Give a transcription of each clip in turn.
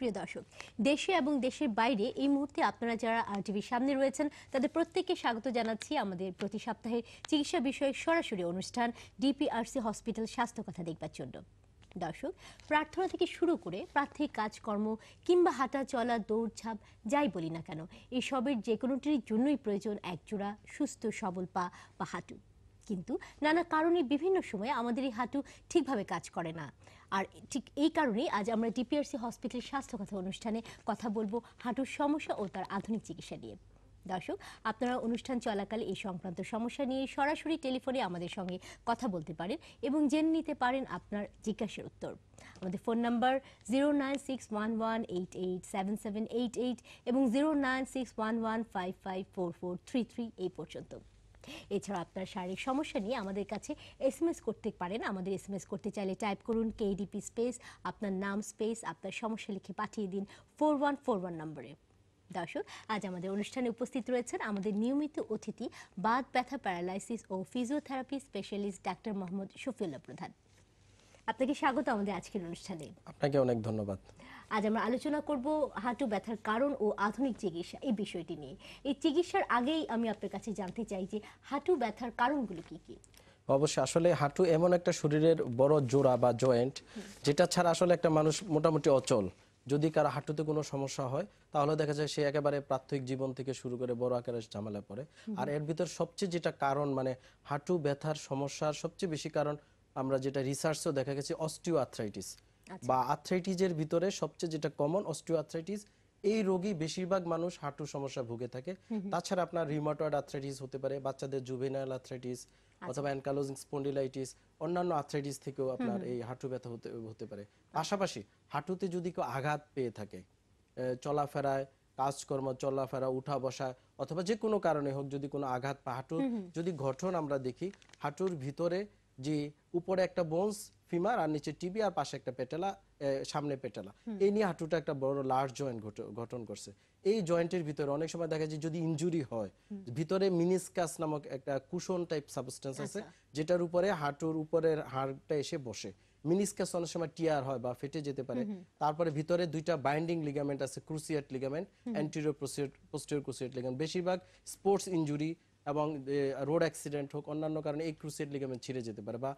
প্রিয় দর্শক দেশে এবং দেশের বাইরে এই মুহূর্তে আপনারা যারা আর টিভির সামনে রয়েছেন তাদের প্রত্যেককে স্বাগত জানাচ্ছি আমাদের প্রতি সপ্তাহের চিকিৎসা বিষয়ক সরাসরি অনুষ্ঠান ডিপিআরসি হসপিটাল স্বাস্থ্য কথা দেখবার জন্য দর্শক প্রার্থনা থেকে শুরু করে প্রার্থিক কাজকর্ম কিংবা হাঁটা চলা দৌড়ঝাঁপ যাই বলি না কেন এসবের যে কোনোটির জন্যই প্রয়োজন একজোড়া সুস্থ সবল পা বা হাঁটু কিন্তু নানা কারণে বিভিন্ন সময়ে আমাদের এই হাঁটু ঠিকভাবে কাজ করে না আর ঠিক এই কারণেই আজ আমরা ডিপিআরসি হসপিটালের স্বাস্থ্য কথা অনুষ্ঠানে কথা বলবো হাঁটুর সমস্যা ও তার আধুনিক চিকিৎসা নিয়ে দর্শক আপনারা অনুষ্ঠান চলাকালে এই সংক্রান্ত সমস্যা নিয়ে সরাসরি টেলিফোনে আমাদের সঙ্গে কথা বলতে পারেন এবং জেনে নিতে পারেন আপনার জিজ্ঞাসার উত্তর আমাদের phone number zero nine six one one eight eight seven seven eight eight এবং zero nine six one one five five four four three three এই পর্যন্ত এছাড়া আপনার শারীরিক সমস্যা নিয়ে আমাদের কাছে এসএমএস করতে পারেন আমাদের এসএমএস করতে চাইলে টাইপ করুন কেডিপি স্পেস আপনার নাম স্পেস আপনার সমস্যা লিখে পাঠিয়ে দিন ফোর ওয়ান ফোর ওয়ান নম্বরে দর্শক আজ আমাদের অনুষ্ঠানে উপস্থিত রয়েছেন আমাদের নিয়মিত অতিথি বাত ব্যথা প্যারালাইসিস ও physiotherapy specialist doctor Mohammad Shafiullah Pradhan আপনাকে স্বাগত আমাদের আজকের অনুষ্ঠানে আপনাকে অনেক ধন্যবাদ আজ আমরা আলোচনা করব হাঁটু ব্যথার কারণ ও আধুনিক চিকিৎসা এই বিষয়টি নিয়ে এই চিকিৎসার আগেই আমি আপনার কাছে জানতে চাই যে হাঁটু ব্যথার কারণগুলো কি কি অবশ্যই আসলে হাঁটু এমন একটা শরীরের বড় জোড়া বা জয়েন্ট যেটা ছাড়া আসলে একটা মানুষ মোটামুটি অচল যদি কারো হাঁটুতে কোনো সমস্যা হয় তাহলে দেখা যায় সে একেবারে প্রাথমিক জীবন থেকে শুরু করে বড় আকারের ঝামেলা পড়ে আর এর ভিতর সবচেয়ে যেটা কারণ মানে হাঁটু ব্যথার সমস্যার সবচেয়ে বেশি কারণ আমরা যেটা রিসার্চও দেখা গেছে অস্টিও আর্থ্রাইটিস আচ্ছা। বা আর্থ্রাইটিসের ভিতরে সবচেয়ে যেটা কমন অস্টিওআর্থ্রাইটিস এই রোগী বেশিরভাগ মানুষ হাঁটু সমস্যা ভুগে থাকে তাছাড়া আপনার রিউমাটয়েড আর্থ্রাইটিস হতে পারে বাচ্চাদের জুভেনাইল আর্থ্রাইটিস অথবা অ্যানকালোজিং স্পন্ডিলাইটিস অন্যান্য আর্থ্রাইটিস থেকেও আপনার এই হাঁটু ব্যথা হতে হতে পারে পাশাপাশি হাঁটুতে যদি কেউ আঘাত পেয়ে থাকে চলাফেরায় কাজকর্ম চলাফেরা উঠা বসা অথবা যে কোনো কারণে হোক যদি কোনো আঘাত পা হাঁটুর যদি গঠন আমরা দেখি হাঁটুর ভিতরে যে উপরে একটা বোনস ফিমার আর নিচে টিবি আর পাশে একটা পেটেলা সামনে পেটেলা এই নিয়ে হাঁটুটা একটা বড় লার্জ জয়েন্ট গঠন করছে এই জয়েন্টের ভিতরে অনেক সময় দেখা যায় যদি ইনজুরি হয় ভিতরে মিনিসকাস নামক একটা কুশন টাইপ সাবস্টেন্স আছে আচ্ছা। যেটার উপরে হাঁটুর উপরের হাড়টা এসে বসে মিনিসকাস অনেক সময় টিয়ার হয় বা ফেটে যেতে পারে তারপরে ভিতরে দুইটা বাইন্ডিং লিগামেন্ট আছে cruciate ligament anterior cruciate posterior cruciate ligament বেশিরভাগ স্পোর্টস ইনজুরি এবং রোড অ্যাক্সিডেন্ট হোক অন্যান্য কারণে এই ক্রুসিয়েট লিগামেন্ট ছিঁড়ে যেতে পারে বা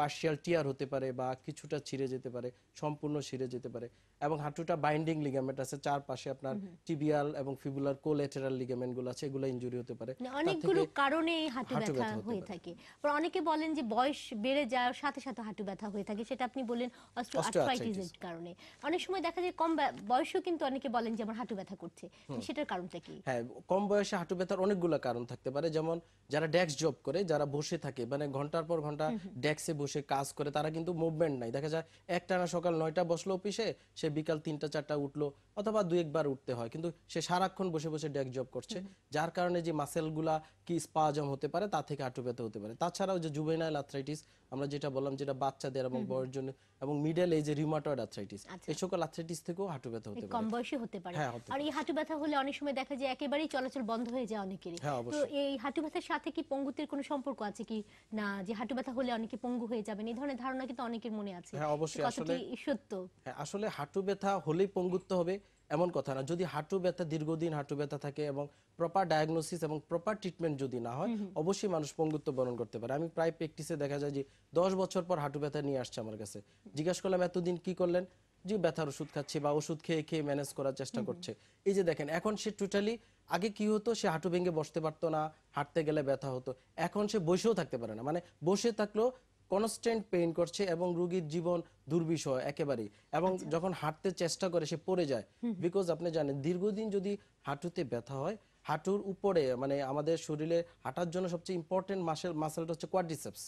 পার্শিয়াল টিয়ার হতে পারে বা কিছুটা ছিঁড়ে যেতে পারে সম্পূর্ণ ছিঁড়ে যেতে পারে এবং হাঁটুটা বাইন্ডিং লিগামেন্ট আছে চার পাশে আপনার টিবিয়াল এবং ফিবুলার কোলেটারাল লিগামেন্ট গুলো আছে এগুলো ইনজুরি হতে পারে মানে অনেকগুলো কারণে হাঁটু ব্যথা হয়ে থাকে পর অনেকে বলেন যে বয়স বেড়ে যাওয়ার সাথে সাথে হাঁটু ব্যথা হয়ে থাকে সেটা আপনি বলেন অস্টিওআর্থ্রাইটিস এর কারণে অনেক সময় দেখা যায় কম বয়সেও কিন্তু অনেকে বলেন যে আমার হাঁটু ব্যথা করছে সেটার কারণটা কি হ্যাঁ কম বয়সে হাঁটু ব্যথার অনেকগুলো কারণ থাকতে পারে যেমন যারা ডেস্ক জব করে যারা বসে থাকে মানে ঘন্টার পর ঘন্টা ডেস্ক ডেস্কে বসে কাজ করে তারা কিন্তু মুভমেন্ট নাই দেখা যায় একটানা সকাল নয়টা বসলো অফিসে সে বিকাল তিনটা চারটা উঠলো অথবা দু একবার উঠতে হয় কিন্তু সে সারাক্ষণ বসে বসে ডেস্ক জব করছে যার কারণে যে মাসেলগুলা কি স্পাজম হতে পারে তা থেকে আটুপেতে হতে পারে তাছাড়াও যে জুবেনাইল আথরাইটিস আমরা যেটা বললাম যেটা বাচ্চাদের এবং বয়ের জন্য এবং মিডল এজ যে রিউমাটয়েড আর্থ্রাইটিস এই সকল আর্থ্রাইটিস থেকেও হাঁটু ব্যথা হতে পারে কম বয়সে হতে পারে হ্যাঁ, আর এই হাঁটু ব্যথা হলে অনেক সময় দেখা যায় একেবারেই চলাচল বন্ধ হয়ে যায় অনেকের হ্যাঁ, তো এই হাঁটু ব্যথার সাথে কি পঙ্গুত্বের কোনো সম্পর্ক আছে কি না যে হাঁটু ব্যথা হলে অনেকে পঙ্গু হয়ে যাবেন এই ধরনের ধারণা কিন্তু অনেকের মনে আছে হ্যাঁ অবশ্যই আসলে সত্য হ্যাঁ আসলে হাঁটু ব্যথা হলেই পঙ্গুত্ব হবে এমন কথা না যদি হাঁটু ব্যথা দীর্ঘদিন হাঁটু ব্যথা থাকে এবং প্রপার ডায়াগনোসিস এবং প্রপার ট্রিটমেন্ট যদি না হয় অবশ্যই মানুষ পঙ্গুত্ব বরণ করতে পারে আমি প্রায় প্র্যাকটিসে দেখা যায় যে দশ বছর পর হাঁটু ব্যথা নিয়ে আসছে আমার কাছে জিজ্ঞাসা করলাম এতদিন কি করলেন যে ব্যথার ওষুধ খাচ্ছে বা ওষুধ খেয়ে খেয়ে ম্যানেজ করার চেষ্টা করছে এই যে দেখেন এখন সে টোটালি আগে কি হতো সে হাঁটু ভেঙে বসতে পারতো না হাঁটতে গেলে ব্যথা হতো এখন সে বসেও থাকতে পারে না মানে বসে থাকলেও কনস্ট্যান্ট পেইন করছে এবং রোগীর জীবন দুর্বিষয় একেবারে এবং আচ্ছা। যখন হাঁটতে চেষ্টা করে সে পড়ে যায় বিকজ আপনি জানেন দীর্ঘদিন যদি হাঁটুতে ব্যথা হয় হাঁটুর উপরে মানে আমাদের শরীরে হাঁটার জন্য সবচেয়ে ইম্পর্টেন্ট মাসেল মাসেলটা হচ্ছে কোয়াড্রিসেপস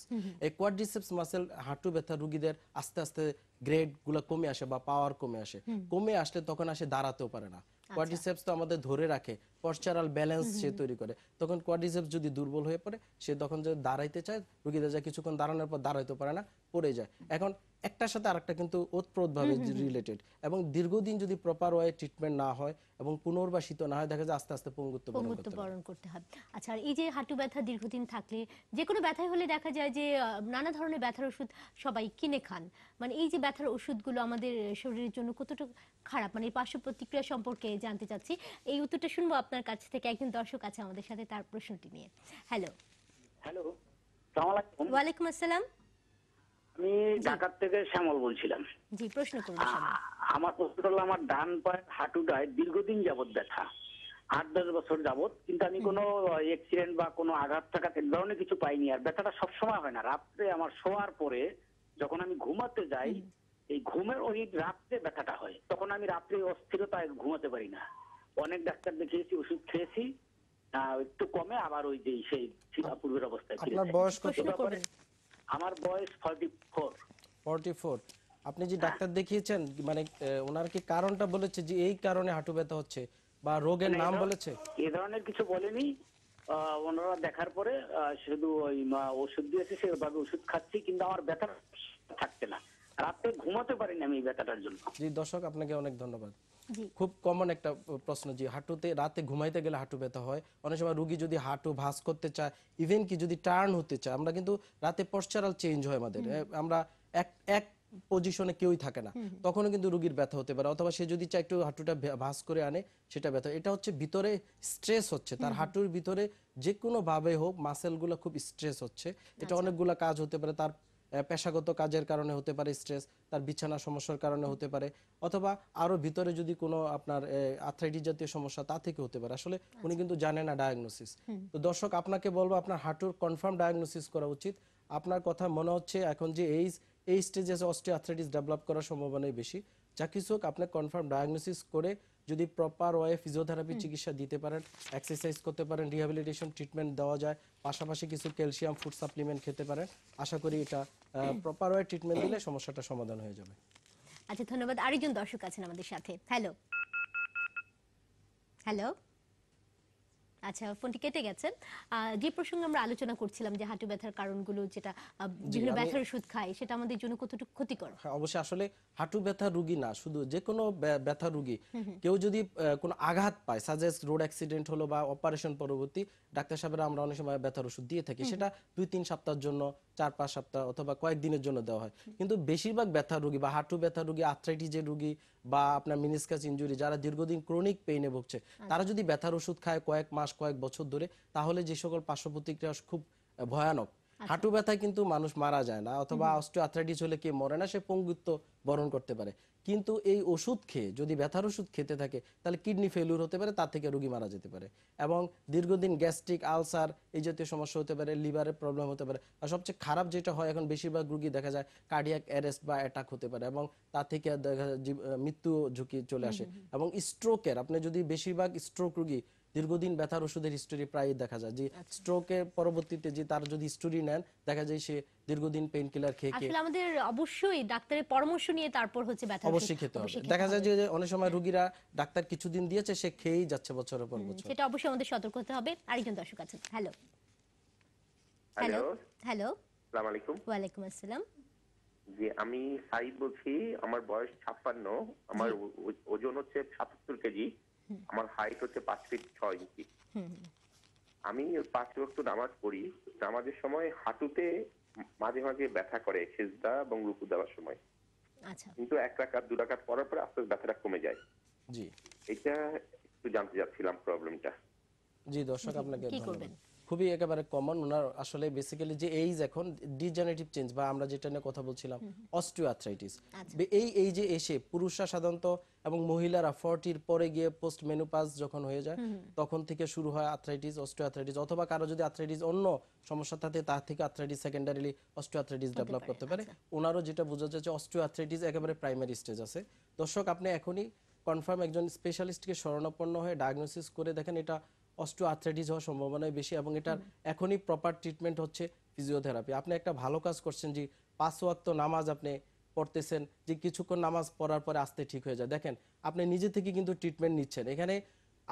এই কোয়াড্রিসেপস মাসেল হাঁটু ব্যথা রুগীদের আস্তে আস্তে গ্রেড গুলা কমে আসে বা পাওয়ার কমে আসে কমে আসলে তখন আসে দাঁড়াতেও পারে না কোয়াড্রিসেপস আচ্ছা। তো আমাদের ধরে রাখে পশ্চারাল ব্যালেন্স সে তৈরি করে তখন কোয়াড্রিসেপস যদি দুর্বল হয়ে পড়ে সে তখন যদি দাঁড়াইতে চায় রুগী যা কিছুক্ষণ দাঁড়ানোর পর দাঁড়াইতে পারে না পড়ে যায় এখন একটার সাথে আরেকটা কিন্তু ওতপ্রোতভাবে রিলেটেড এবং দীর্ঘদিন যদি প্রপার ওয়ে ট্রিটমেন্ট না হয় এবং পুনর্বাসিত না হয় দেখা যায় আস্তে আস্তে পঙ্গুত্ব পঙ্গুত্ব বরণ করতে হবে আচ্ছা আর এই যে হাঁটু ব্যথা দীর্ঘদিন থাকলে যে কোনো ব্যথায় হলে দেখা যায় যে নানা ধরনের ব্যথার ওষুধ সবাই কিনে খান মানে এই যে ব্যথার ওষুধগুলো আমাদের শরীরের জন্য কতটা খারাপ মানে পার্শ্ব প্রতিক্রিয়া সম্পর্কে জানতে চাচ্ছি এই উত্তরটা শুনবো আপনার কাছ থেকে একজন দর্শক আছে আমাদের সাথে তার প্রশ্নটি নিয়ে হ্যালো হ্যালো ওয়ালাইকুম আসসালাম আমি ঢাকার থেকে শ্যামল বলছিলাম আমার প্রশ্ন হলো আমার ডান পায়ের হাঁটুটায় দীর্ঘদিন যাবত ব্যথা আট দশ বছর যাবত কিন্তু আমি কোনো অ্যাক্সিডেন্ট বা কোনো আঘাত থাকা এক ধরনের কিছু পাইনি আর ব্যথাটা সবসময় হয় না রাত্রে আমার শোয়ার পরে যখন আমি ঘুমাতে যাই এই ঘুমের ওই রাত্রে ব্যথাটা হয় তখন আমি রাত্রে অস্থিরতায় ঘুমাতে পারি না অনেক ডাক্তার দেখিয়েছি ওষুধ খেয়েছি একটু কমে আবার ওই যে সেই পূর্বের অবস্থায় আপনার আমার বয়স 44 44 আপনি যে হ্যাঁ। ডাক্তার দেখিয়েছেন মানে ওনার কি কারণটা বলেছে যে এই কারণে হাঁটু ব্যথা হচ্ছে বা রোগের নাম বলেছে এই ধরনের কিছু বলেনি ওনারা দেখার পরে শুধু ওই ওষুধ দিয়েছে সেভাবে ওষুধ খাচ্ছি কিন্তু আমার ব্যথা থাকছে না রাতে ঘুমাতে পারিনি আমি এই ব্যথাটার জন্য জি দর্শক আপনাকে অনেক ধন্যবাদ খুব কমন একটা প্রশ্ন জি হাঁটুতে রাতে ঘুমাইতে গেলে হাঁটু ব্যথা হয় অনেক সময় রুগী যদি হাঁটু ভাস করতে চায় ইভেন কি যদি টার্ন হতে চায় আমরা কিন্তু রাতে পশ্চারাল চেঞ্জ হয় আমাদের আমরা এক এক পজিশনে কেউই থাকে না তখনও কিন্তু রুগীর ব্যথা হতে পারে অথবা সে যদি চায় একটু হাঁটুটা ভাস করে আনে সেটা ব্যথা এটা হচ্ছে ভিতরে স্ট্রেস হচ্ছে তার হাঁটুর ভিতরে যে কোনোভাবে হোক মাসেলগুলো খুব স্ট্রেস হচ্ছে এটা আচ্ছা। অনেকগুলো কাজ হতে পারে তার পেশাগত কাজের কারণে হতে পারে স্ট্রেস তার বিছানা সমস্যার কারণে হতে পারে অথবা আরও ভিতরে যদি কোনো আপনার আর্থ্রাইটিস জাতীয় সমস্যা তা থেকে হতে পারে আসলে আচ্ছা। উনি কিন্তু জানে না ডায়াগনোসিস তো দর্শক আপনাকে বলবো আপনার হাঁটুর কনফার্ম ডায়াগনোসিস করা উচিত আপনার কথা মনে হচ্ছে এখন যে এই এই স্টেজে অস্টিও আর্থ্রাইটিস ডেভেলপ করার সম্ভাবনাই বেশি যা কিছু হোক আপনার কনফার্ম ডায়াগনোসিস করে যদি প্রপার ওয়ে ফিজিওথেরাপি চিকিৎসা দিতে পারেন এক্সারসাইজ করতে পারেন রিহ্যাবিলিটেশন ট্রিটমেন্ট দেওয়া যায় পাশাপাশি কিছু ক্যালসিয়াম ফুড সাপ্লিমেন্ট খেতে পারেন আশা করি এটা প্রপার ওয়ে ট্রিটমেন্ট দিলে সমস্যাটা সমাধান হয়ে যাবে আচ্ছা ধন্যবাদ আরেকজন দর্শক আছেন আমাদের সাথে হ্যালো হ্যালো আচ্ছা ফোনটি কেটে গেছেন যে প্রসঙ্গে আমরা আলোচনা করছিলাম যে হাঁটু ব্যথার কারণগুলো যেটা বিভিন্ন ব্যথার ওষুধ খায় সেটা আমাদের জন্য কতটুকু ক্ষতিকর হ্যাঁ অবশ্যই আসলে হাঁটু ব্যথা রোগী না শুধু যে কোনো ব্যথা রোগী কেউ যদি কোনো আঘাত পায় সাজেস্ট রোড অ্যাক্সিডেন্ট হলো বা অপারেশন পরবর্তী ডাক্তার সাহেবরা আমরা অনেক সময় ব্যথার ওষুধ দিয়ে থাকি সেটা দুই তিন সপ্তাহের জন্য চার পাঁচ সপ্তাহ অথবা কয়েকদিনের জন্য দেওয়া হয় কিন্তু বেশিরভাগ ব্যথা রুগী বা হাঁটু ব্যথা রোগী আর্থ্রাইটিসের রুগী বা আপনার মিনিসকাস ইঞ্জুরি যারা দীর্ঘদিন ক্রনিক পেইনে ভুগছে আচ্ছা। তারা যদি ব্যথার ওষুধ খায় কয়েক মাস কয়েক বছর ধরে তাহলে যে সকল পার্শ্ব প্রতিক্রিয়া খুব ভয়ানক আচ্ছা। হাঁটু ব্যথায় কিন্তু মানুষ মারা যায় না অথবা অস্ট্রো আর্থ্রাইটিস হলে কে মরে না সে পঙ্গুত্ব বরণ করতে পারে কিন্তু এই ওষুধ খেয়ে যদি ব্যথার ওষুধ খেতে থাকে তাহলে কিডনি ফেলিউর হতে পারে তার থেকে রুগী মারা যেতে পারে এবং দীর্ঘদিন গ্যাস্ট্রিক আলসার এই জাতীয় সমস্যা হতে পারে লিভারের প্রবলেম হতে পারে আর সবচেয়ে খারাপ যেটা হয় এখন বেশিরভাগ রুগী দেখা যায় কার্ডিয়াক অ্যারেস্ট বা অ্যাটাক হতে পারে এবং তার থেকে দেখা যায় মৃত্যু ঝুঁকি চলে আসে এবং স্ট্রোকের আপনি যদি বেশিরভাগ স্ট্রোক রুগী দীর্ঘদিন ব্যথার ওষুধের হিস্টোরি প্রায় দেখা যায় যে স্ট্রোকের আচ্ছা। পরবর্তীতে যে তার যদি হিস্টোরি নেন দেখা যায় সে দীর্ঘদিন পেইন কিলার খেয়ে আমাদের অবশ্যই ডাক্তারের পরামর্শ নিয়ে তারপর হচ্ছে ব্যথা অবশ্যই খেতে হবে দেখা যায় যে অনেক সময় রোগীরা ডাক্তার কিছুদিন দিয়েছে সে খেয়েই যাচ্ছে বছরের পর বছর সেটা অবশ্যই আমাদের সতর্ক হতে হবে আরেকজন দর্শক আছেন হ্যালো হ্যালো হ্যালো আসসালামু আলাইকুম ওয়া আলাইকুম আসসালাম জি আমি সাইদ বলছি আমার বয়স 56 আমার ওজন হচ্ছে 77 কেজি আমার হাইট হচ্ছে 5 ফিট 6 ইঞ্চি আমি পাঁচ ওয়াক্ত নামাজ পড়ি নামাজের সময় হাঁটুতে মাঝে মাঝে ব্যথা করে সেজদা এবং রুকু দেওয়ার সময় আচ্ছা। কিন্তু এক রাকাত দু রাকাত পরার পরে আস্তে আস্তে ব্যথাটা কমে যায় জি এটা একটু জানতে চাচ্ছিলাম প্রবলেমটা জি দর্শক আপনাকে করবেন খুবই একেবারে কমন ওনার আসলে বেসিক্যালি যে এইজ এখন ডিজেনারেটিভ চেঞ্জ বা আমরা যেটা নিয়ে কথা বলছিলাম অস্টিওআর্থ্রাইটিস আচ্ছা। এই এই যে এসে পুরুষরা সাধারণত এবং মহিলারা ফর্টির পরে গিয়ে পোস্ট মেনুপাস যখন হয়ে যায় তখন থেকে শুরু হয় আর্থ্রাইটিস অস্টিওআর্থ্রাইটিস অথবা কারো যদি আর্থ্রাইটিস অন্য সমস্যা থাকে তার থেকে আর্থ্রাইটিস সেকেন্ডারিলি অস্টিওআর্থ্রাইটিস ডেভেলপ করতে পারে আচ্ছা। ওনারও যেটা বোঝা যাচ্ছে অস্টিওআর্থ্রাইটিস একেবারে প্রাইমারি স্টেজ আছে দর্শক আপনি এখনই কনফার্ম একজন স্পেশালিস্টকে শরণাপন্ন হয়ে ডায়াগনোসিস করে দেখেন এটা অস্ট্রো হওয়ার সম্ভাবনাই বেশি এবং এটার এখনই প্রপার ট্রিটমেন্ট হচ্ছে ফিজিওথেরাপি আপনি একটা ভালো কাজ করছেন যে পাঁচ ওয়াক্ত নামাজ আপনি পড়তেছেন যে কিছুক্ষণ নামাজ পড়ার পরে আসতে ঠিক হয়ে যায় দেখেন আপনি নিজে থেকে কিন্তু ট্রিটমেন্ট নিচ্ছেন এখানে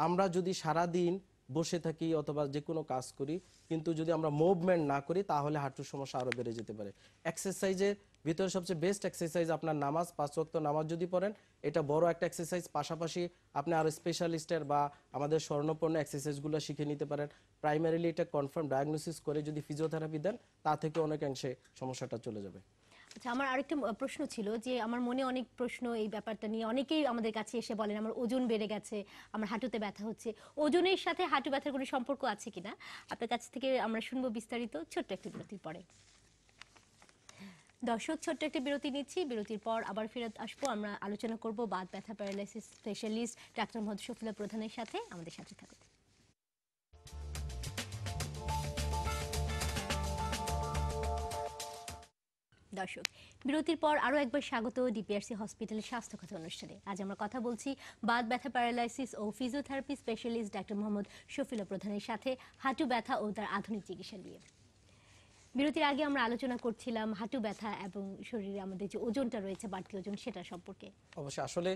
আমরা যদি সারা দিন বসে থাকি অথবা যে কোনো কাজ করি কিন্তু যদি আমরা মুভমেন্ট না করি তাহলে হাঁটুর সমস্যা আরও বেড়ে যেতে পারে এক্সারসাইজের ভিতরে সবচেয়ে বেস্ট এক্সারসাইজ আপনার নামাজ পাঁচ রক্ত নামাজ যদি পড়েন এটা বড় একটা এক্সারসাইজ পাশাপাশি আপনি আরও স্পেশালিস্টের বা আমাদের স্বর্ণপূর্ণ এক্সারসাইজগুলো শিখে নিতে পারেন প্রাইমারিলি এটা কনফার্ম ডায়াগনোসিস করে যদি ফিজিওথেরাপি দেন তা থেকে অনেকাংশে সমস্যাটা চলে যাবে আচ্ছা আমার আরেকটা প্রশ্ন ছিল যে আমার মনে অনেক প্রশ্ন এই ব্যাপারটা নিয়ে অনেকেই আমাদের কাছে এসে বলেন আমার ওজন বেড়ে গেছে আমার হাঁটুতে ব্যথা হচ্ছে ওজনের সাথে হাঁটু ব্যথার কোনো সম্পর্ক আছে কিনা আপনার কাছ থেকে আমরা শুনবো বিস্তারিত ছোট্ট একটি বিরতির পরে দর্শক ছোট্ট একটি বিরতি নিচ্ছি বিরতির পর আবার ফেরত আসবো আমরা আলোচনা করব বাদ ব্যথা paralysis specialist doctor Mohammad Shafiullah প্রধানের সাথে আমাদের সাথে থাকুন দর্শক বিরতির পর আরও একবার স্বাগত ডিপিআরসি হসপিটালের স্বাস্থ্যগত অনুষ্ঠানে আজ আমরা কথা বলছি বাত ব্যথা প্যারালাইসিস ও physiotherapy specialist doctor Mohammad Shafiullah প্রধানের সাথে হাঁটু ব্যথা ও তার আধুনিক চিকিৎসা নিয়ে বিরতির আগে আমরা আলোচনা করছিলাম হাঁটু ব্যথা এবং শরীরে আমাদের যে ওজনটা রয়েছে বাড়তি ওজন সেটা সম্পর্কে অবশ্যই আসলে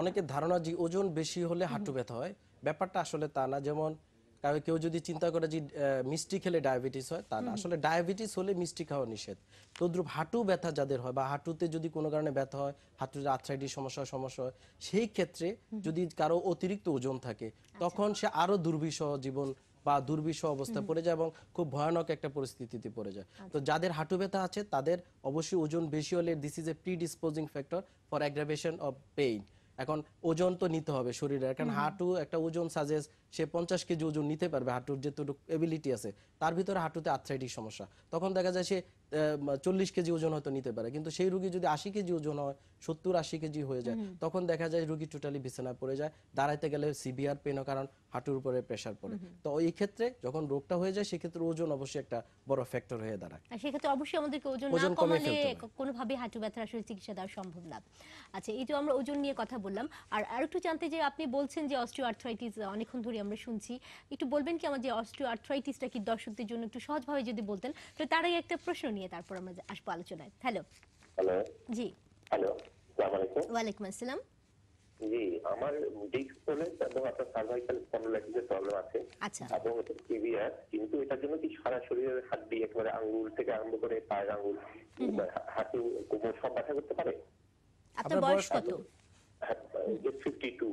অনেকের ধারণা যে ওজন বেশি হলে হাঁটু ব্যথা হয় ব্যাপারটা আসলে তা না যেমন কারণ কেউ যদি চিন্তা করে যে মিষ্টি খেলে ডায়াবেটিস হয় তার আসলে ডায়াবেটিস হলে মিষ্টি খাওয়া নিষেধ তদ্রুপ হাঁটু ব্যথা যাদের হয় বা হাঁটুতে যদি কোনো কারণে ব্যথা হয় হাঁটুতে আর্থ্রাইটিস সমস্যা সমস্যা হয় সেই ক্ষেত্রে যদি কারো অতিরিক্ত ওজন থাকে আচ্ছা। তখন সে আরও দুর্বিষহ জীবন বা দুর্বিষহ অবস্থায় পড়ে যায় এবং খুব ভয়ানক একটা পরিস্থিতিতে পড়ে যায় তো আচ্ছা। যাদের হাঁটু ব্যথা আছে তাদের অবশ্যই ওজন বেশি হলে this is a predisposing factor for aggravation of pain এখন ওজন তো নিতে হবে শরীরে কারণ হাঁটু একটা ওজন সাজেস সে পঞ্চাশ কেজি ওজন নিতে পারবে হাঁটুর যেটুকু এবিলিটি আছে তার ভিতরে হাঁটুতে আর্থ্রাইটিক সমস্যা তখন দেখা যায় সে চল্লিশ কেজি ওজন হয়তো নিতে পারে কিন্তু সেই রুগী যদি আশি কেজি ওজন হয় সত্তর আশি কেজি হয়ে যায় তখন দেখা যায় রুগী টোটালি বিছানা পড়ে যায় দাঁড়াইতে গেলে সিভিয়ার পেন কারণ হাঁটুর উপরে প্রেশার পড়ে তো এই ক্ষেত্রে যখন রোগটা হয়ে যায় সেক্ষেত্রে ওজন অবশ্যই একটা বড় ফ্যাক্টর হয়ে দাঁড়ায় সেক্ষেত্রে অবশ্যই আমাদেরকে ওজন না কমালে কোনোভাবে হাঁটু ব্যথার আসলে চিকিৎসা দেওয়া সম্ভব না আচ্ছা এই যে আমরা ওজন নিয়ে কথা বললাম আর আরেকটু জানতে যে আপনি বলছেন যে অস্ট্রিও অস্টিওআর্থ্রাইটিস অনেকক্ষণ ধরে আমরা শুনছি একটু বলবেন কি আমার যে অস্টিওআর্থ্রাইটিসটা কি দর্শকদের জন্য একটু সহজভাবে যদি বলতেন তো তারাই একটা প্রশ্ন নিয়ে নিয়ে তারপর আমরা আসবো আলোচনায় হ্যালো হ্যালো জি হ্যালো ওয়ালাইকুম আসসালাম জি আমার ডিস্ক প্রবলেম এবং আপনার সার্ভাইকাল স্পন্ডোলাইটিসের প্রবলেম আছে আচ্ছা এবং এটা সিভিয়ার কিন্তু এটার জন্য কি সারা শরীরের হাত দিয়ে একেবারে আঙ্গুল থেকে আরম্ভ করে পায়ের আঙ্গুল হাতে কোমর সব ব্যথা করতে পারে আপনার বয়স কত ফিফটি টু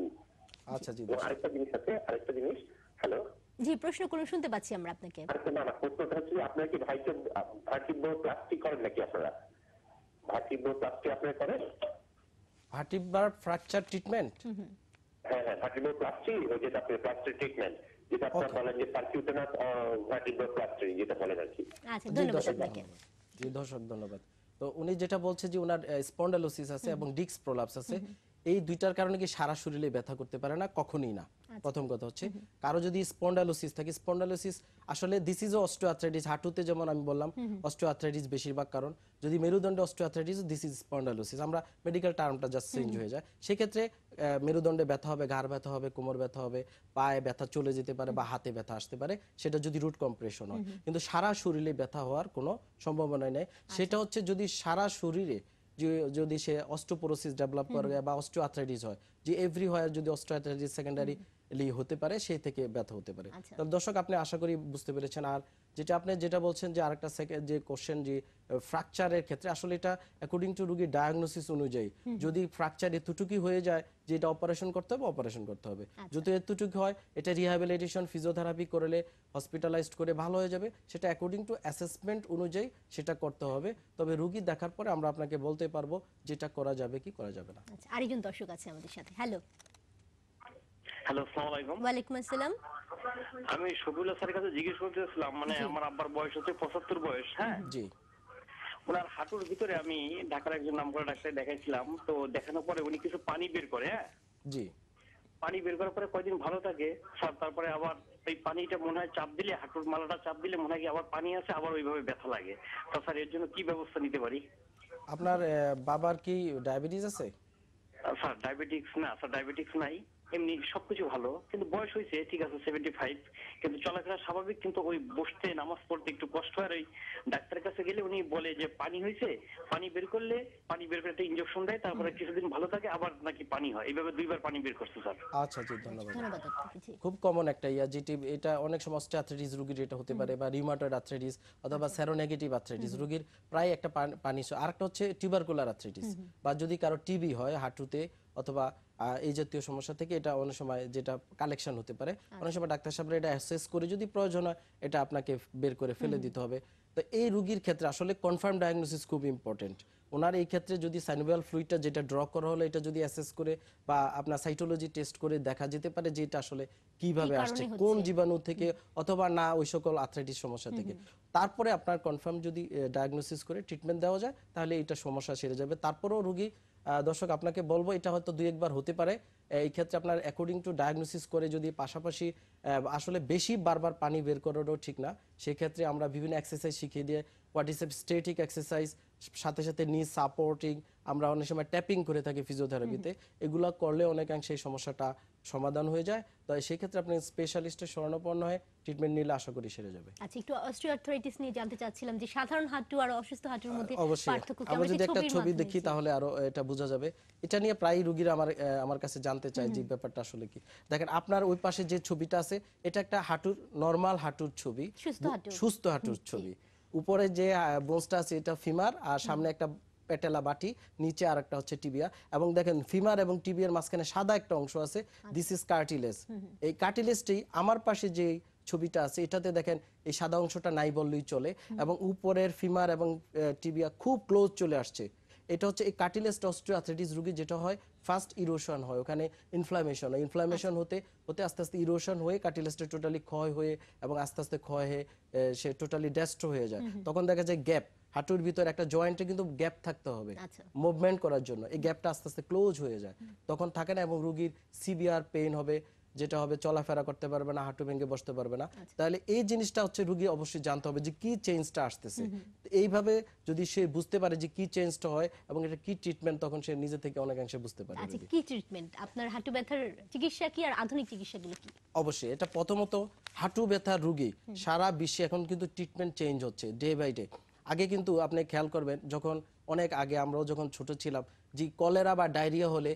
হ্যাঁ, আচ্ছা জি আচ্ছা। আরেকটা জিনিস আছে আরেকটা জিনিস হ্যালো জি প্রশ্ন করুন শুনতে পাচ্ছি আমরা আপনাকে আচ্ছা না না প্রশ্নটা হচ্ছে আপনারা কি ভাইকে প্লাস্টি করেন নাকি আপনারা প্লাস্টি আপনারা করেন ফ্র্যাকচার ট্রিটমেন্ট হ্যাঁ হ্যাঁ প্লাস্টি ওই যেটা আপনি প্লাস্টি ট্রিটমেন্ট যেটা বলেন যে প্লাস্টি যেটা বলেন আর কি আচ্ছা ধন্যবাদ আপনাকে জি দর্শক ধন্যবাদ তো উনি যেটা বলছে যে ওনার স্পন্ডালোসিস আছে এবং ডিস্ক প্রলাপস আছে এই দুইটার কারণে কি সারা শরীরে ব্যথা করতে পারে না কখনোই না আচ্ছা। প্রথম কথা হচ্ছে কারো যদি স্পন্ডালোসিস থাকে স্পন্ডালোসিস আসলে দিস ইজ অস্ট্রোআর্থ্রাইটিস হাঁটুতে যেমন আমি বললাম অস্ট্রোআর্থ্রাইটিস বেশিরভাগ কারণ যদি মেরুদণ্ডে অস্ট্রোআর্থ্রাইটিস দিস ইজ স্পন্ডালোসিস আমরা মেডিকেল টার্মটা জাস্ট চেঞ্জ হয়ে যায় সেই ক্ষেত্রে মেরুদণ্ডে ব্যথা হবে ঘাড় ব্যথা হবে কোমর ব্যথা হবে পায়ে ব্যথা চলে যেতে পারে বা হাতে ব্যথা আসতে পারে সেটা যদি রুট কম্প্রেশন হয় কিন্তু সারা শরীরে ব্যথা হওয়ার কোনো সম্ভাবনা নেই আচ্ছা। সেটা হচ্ছে যদি সারা শরীরে যদি সে অস্টোপোরোসিস ডেভেলপ করে বা অস্টোআর্থ্রাইটিস হয় যে এভরি হোয়ার যদি অস্ট্রাইটাইটিস সেকেন্ডারি লি হতে পারে সেই থেকে ব্যথা হতে পারে আচ্ছা। তাহলে দর্শক আপনি আশা করি বুঝতে পেরেছেন আর যেটা আপনি যেটা বলছেন যে আরেকটা যে কোশ্চেন যে ফ্র্যাকচারের ক্ষেত্রে আসলে এটা অ্যাকর্ডিং টু রুগীর ডায়াগনোসিস অনুযায়ী যদি ফ্র্যাকচার এতটুকু হয়ে যায় যে এটা অপারেশন করতে হবে অপারেশন করতে হবে আচ্ছা। যদি এতটুকু হয় এটা রিহ্যাবিলিটেশন ফিজিওথেরাপি করলে হসপিটালাইজড করে ভালো হয়ে যাবে সেটা অ্যাকর্ডিং টু অ্যাসেসমেন্ট অনুযায়ী সেটা করতে হবে তবে রুগী দেখার পরে আমরা আপনাকে বলতে পারবো যেটা করা যাবে কি করা যাবে না আচ্ছা, আরেকজন দর্শক আছে আমাদের সাথে হ্যালো হ্যালো আসসালামু আলাইকুম ওয়ালাইকুম আসসালাম আমি শফিউল্লাহ স্যারের কাছে জিজ্ঞেস করতেছিলাম মানে আমার আব্বার বয়স হচ্ছে পঁচাত্তর বয়স হ্যাঁ জি ওনার হাঁটুর ভিতরে আমি ঢাকার একজন নামকরা ডাক্তার দেখাইছিলাম তো দেখানোর পরে উনি কিছু পানি বের করে হ্যাঁ জি পানি বের করার পরে কয়দিন ভালো থাকে স্যার তারপরে আবার এই পানিটা মনে হয় চাপ দিলে হাঁটুর মালাটা চাপ দিলে মনে হয় আবার পানি আসে আবার ওইভাবে ব্যথা লাগে তো স্যার এর জন্য কি ব্যবস্থা নিতে পারি আপনার বাবার কি ডায়াবেটিস আছে স্যার ডায়াবেটিক্স না স্যার ডায়াবেটিক্স নাই এমনি সবকিছু ভালো কিন্তু বয়স হয়েছে ঠিক আছে সেভেন্টি ফাইভ কিন্তু চলাফেরা স্বাভাবিক কিন্তু ওই বসতে নামাজ পড়তে একটু কষ্ট হয় ওই ডাক্তারের কাছে গেলে উনি বলে যে পানি হয়েছে পানি বের করলে পানি বের করে একটা ইঞ্জেকশন দেয় তারপরে কিছুদিন ভালো থাকে আবার নাকি পানি হয় এইভাবে দুইবার পানি বের করছে স্যার আচ্ছা জি ধন্যবাদ খুব কমন একটা ইয়া জিটি এটা অনেক সময় অস্টিয়াথ্রাইটিস রোগীর এটা হতে পারে বা রিউমাটয়েড আর্থ্রাইটিস অথবা সেরোনেগেটিভ আচ্ছা। আর্থ্রাইটিস রোগীর প্রায় একটা পানি আরেকটা হচ্ছে টিউবারকুলার আর্থ্রাইটিস বা যদি কারো টিবি হয় হাঁটুতে অথবা এই জাতীয় সমস্যা থেকে এটা অনেক সময় যেটা কালেকশন হতে পারে আচ্ছা। অনেক সময় ডাক্তার সাহেবরা এটা অ্যাসেস করে যদি প্রয়োজন হয় এটা আপনাকে বের করে ফেলে দিতে হবে তো এই রুগীর ক্ষেত্রে আসলে কনফার্ম ডায়াগনোসিস খুব ইম্পর্টেন্ট ওনার এই ক্ষেত্রে যদি সাইনোভাল ফ্লুইডটা যেটা ড্র করা হলো এটা যদি অ্যাসেস করে বা আপনার সাইটোলজি টেস্ট করে দেখা যেতে পারে যে এটা আসলে কিভাবে আসছে কোন জীবাণু থেকে অথবা না ওই সকল আর্থ্রাইটিস সমস্যা থেকে তারপরে আপনার কনফার্ম যদি ডায়াগনোসিস করে ট্রিটমেন্ট দেওয়া যায় তাহলে এটা সমস্যা সেরে যাবে তারপরেও রুগী দর্শক আপনাকে বলবো এটা হয়তো দুই একবার হতে পারে এই ক্ষেত্রে আপনার অ্যাকর্ডিং টু ডায়াগনোসিস করে যদি পাশাপাশি আসলে বেশি বারবার পানি বের করাটাও ঠিক না সেক্ষেত্রে আমরা বিভিন্ন এক্সারসাইজ শিখিয়ে দিয়ে হোয়াট ইজ স্টেটিক এক্সারসাইজ সাথে সাথে নি সাপোর্টিং আমরা অনেক সময় ট্যাপিং করে থাকি ফিজিওথেরাপিতে এগুলো করলে অনেকাংশে এই সমস্যাটা সমাধান হয়ে যায় তো সেই ক্ষেত্রে আপনি স্পেশালিস্টের শরণাপন্ন হয়ে ট্রিটমেন্ট নিলে আশা করি সেরে যাবে আচ্ছা একটু অস্টিওআর্থ্রাইটিস নিয়ে জানতে চাচ্ছিলাম যে সাধারণ হাঁটু আর অসুস্থ হাঁটুর মধ্যে পার্থক্য কি আমরা যদি একটা ছবি দেখি তাহলে আরো এটা বোঝা যাবে এটা নিয়ে প্রায় রোগীরা আমার আমার কাছে জানতে চায় যে ব্যাপারটা আসলে কি দেখেন আপনার ওই পাশে যে ছবিটা আছে এটা একটা হাঁটুর নরমাল হাঁটুর ছবি সুস্থ হাঁটুর ছবি উপরে যে ব্রোঞ্জটা আছে এটা ফিমার আর সামনে একটা পেটেলা বাটি নিচে আর একটা হচ্ছে টিবিয়া এবং দেখেন ফিমার এবং টিবিয়ার মাঝখানে সাদা একটা অংশ আছে দিস ইজ কার্টিলেস এই কার্টিলেসটি আমার পাশে যে ছবিটা আছে এটাতে দেখেন এই সাদা অংশটা নাই বললেই চলে এবং উপরের ফিমার এবং টিবিয়া খুব ক্লোজ চলে আসছে এটা হচ্ছে এই কার্টিলেজ অস্ট্রিও আর্থ্রাইটিস রোগী যেটা হয় ফার্স্ট ইরোশন হয় ওখানে ইনফ্লামেশন হয় ইনফ্লামেশন হতে হতে আস্তে আস্তে ইরোশন হয়ে কার্টিলেজটা টোটালি ক্ষয় হয়ে এবং আস্তে আস্তে ক্ষয় হয়ে সে টোটালি ড্যাস্ট হয়ে যায় তখন দেখা যায় গ্যাপ হাঁটুর ভিতরে একটা জয়েন্টে কিন্তু গ্যাপ থাকতে হবে মুভমেন্ট আচ্ছা। করার জন্য এই গ্যাপটা আস্তে আস্তে ক্লোজ হয়ে যায় তখন থাকে না এবং রুগীর সিভিয়ার পেইন হবে যেটা হবে চলাফেরা করতে পারবে না হাঁটু ভেঙে বসতে পারবে না আচ্ছা। তাহলে এই জিনিসটা হচ্ছে রুগী অবশ্যই জানতে হবে যে কি চেঞ্জটা আসতেছে এইভাবে যদি সে বুঝতে পারে যে কি চেঞ্জটা হয় এবং এটা কি ট্রিটমেন্ট তখন সে নিজে থেকে অনেকাংশে বুঝতে পারে আচ্ছা কি ট্রিটমেন্ট আপনার হাঁটু ব্যথার চিকিৎসা কি আর আধুনিক চিকিৎসাগুলো কি অবশ্যই এটা প্রথমত হাঁটু ব্যথার রুগী সারা বিশ্বে এখন কিন্তু ট্রিটমেন্ট চেঞ্জ হচ্ছে ডে বাই ডে আগে কিন্তু আপনি খেয়াল করবেন যখন অনেক আগে আমরাও যখন ছোট ছিলাম যে কলেরা বা ডায়রিয়া হলে